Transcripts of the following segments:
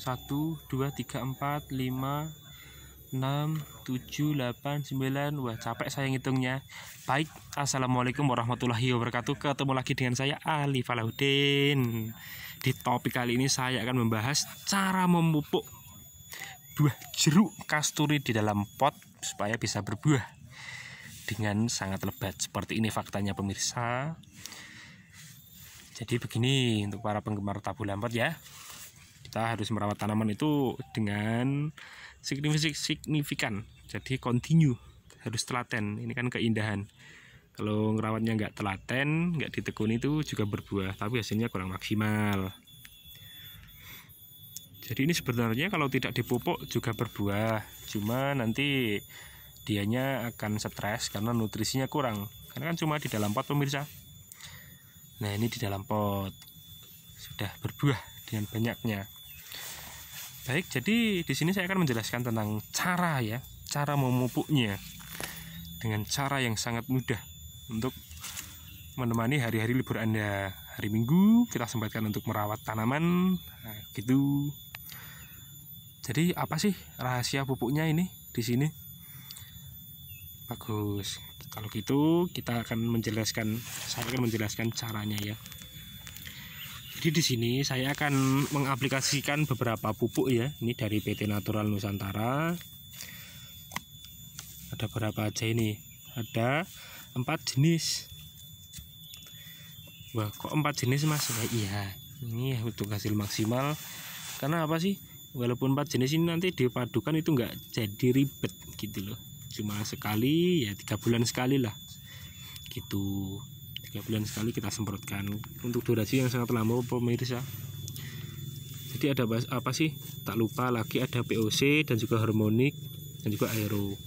1, 2, 3, 4, 5, 6, 7, 8, 9 Wah capek saya ngitungnya Baik, Assalamualaikum warahmatullahi wabarakatuh Ketemu lagi dengan saya Ali Falahudin Di topik kali ini saya akan membahas Cara memupuk buah jeruk kasturi di dalam pot Supaya bisa berbuah Dengan sangat lebat Seperti ini faktanya pemirsa jadi begini untuk para penggemar tabu lampot ya kita harus merawat tanaman itu dengan signifikan jadi continue harus telaten ini kan keindahan kalau ngerawatnya nggak telaten nggak ditekuni itu juga berbuah tapi hasilnya kurang maksimal jadi ini sebenarnya kalau tidak dipupuk juga berbuah cuma nanti dianya akan stres karena nutrisinya kurang karena kan cuma di dalam pot pemirsa nah ini di dalam pot sudah berbuah dengan banyaknya Baik, jadi di sini saya akan menjelaskan tentang cara ya, cara memupuknya dengan cara yang sangat mudah untuk menemani hari-hari libur Anda. Hari Minggu kita sempatkan untuk merawat tanaman, nah, gitu. Jadi apa sih rahasia pupuknya ini di sini? Bagus. Kalau gitu kita akan menjelaskan, saya akan menjelaskan caranya ya. Jadi di sini saya akan mengaplikasikan beberapa pupuk ya. Ini dari PT Natural Nusantara. Ada berapa aja ini? Ada empat jenis. Wah, kok empat jenis mas? Nah, iya, ini untuk hasil maksimal. Karena apa sih? Walaupun empat jenis ini nanti dipadukan itu nggak jadi ribet gitu loh. Cuma sekali ya tiga bulan sekali lah. Gitu tiga bulan sekali kita semprotkan untuk durasi yang sangat lama pemirsa jadi ada apa sih tak lupa lagi ada POC dan juga harmonik dan juga aero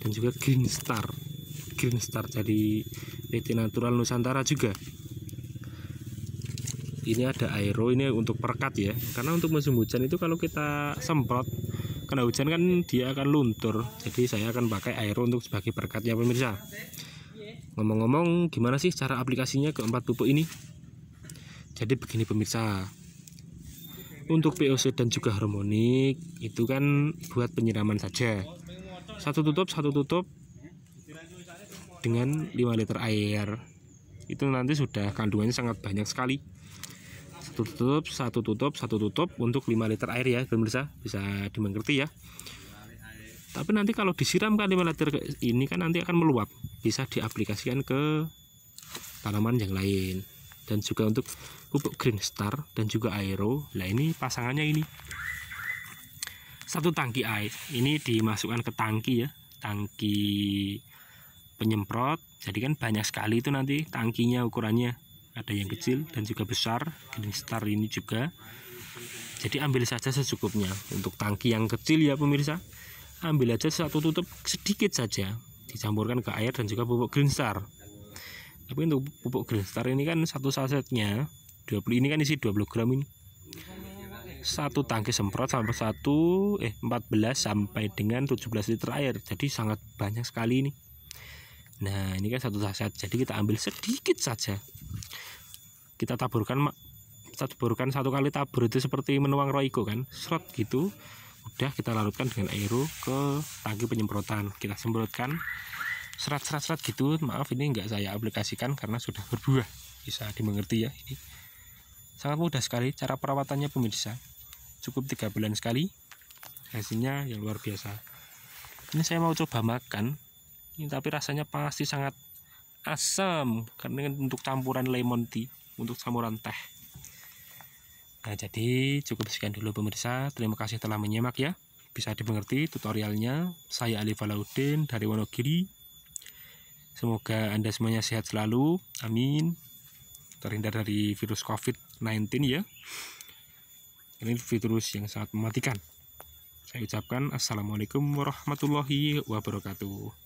dan juga green star green star dari PT Natural Nusantara juga ini ada aero ini untuk perekat ya karena untuk musim hujan itu kalau kita semprot kena hujan kan dia akan luntur jadi saya akan pakai aero untuk sebagai perkatnya pemirsa Ngomong-ngomong, gimana sih cara aplikasinya keempat pupuk ini? Jadi begini pemirsa. Untuk POC dan juga harmonik itu kan buat penyiraman saja. Satu tutup, satu tutup dengan 5 liter air. Itu nanti sudah kandungannya sangat banyak sekali. Satu tutup, satu tutup, satu tutup untuk 5 liter air ya pemirsa, bisa dimengerti ya tapi nanti kalau disiramkan lima liter ini kan nanti akan meluap bisa diaplikasikan ke tanaman yang lain dan juga untuk pupuk Green Star dan juga Aero nah ini pasangannya ini satu tangki air ini dimasukkan ke tangki ya tangki penyemprot jadi kan banyak sekali itu nanti tangkinya ukurannya ada yang kecil dan juga besar Green Star ini juga jadi ambil saja secukupnya untuk tangki yang kecil ya pemirsa ambil aja satu tutup sedikit saja dicampurkan ke air dan juga pupuk green star tapi untuk pupuk green star ini kan satu sasetnya 20 ini kan isi 20 gram ini satu tangki semprot sampai satu eh 14 sampai dengan 17 liter air jadi sangat banyak sekali ini nah ini kan satu saset jadi kita ambil sedikit saja kita taburkan kita taburkan satu kali tabur itu seperti menuang roiko kan serot gitu udah kita larutkan dengan aero ke tangki penyemprotan kita semprotkan serat-serat-serat gitu maaf ini nggak saya aplikasikan karena sudah berbuah bisa dimengerti ya ini sangat mudah sekali cara perawatannya pemirsa cukup tiga bulan sekali hasilnya yang luar biasa ini saya mau coba makan ini tapi rasanya pasti sangat asam karena untuk campuran lemon tea untuk campuran teh Nah, jadi cukup sekian dulu pemirsa. Terima kasih telah menyimak ya. Bisa dimengerti tutorialnya. Saya Ali Falaudin dari Wonogiri. Semoga Anda semuanya sehat selalu. Amin. Terhindar dari virus COVID-19 ya. Ini virus yang sangat mematikan. Saya ucapkan Assalamualaikum warahmatullahi wabarakatuh.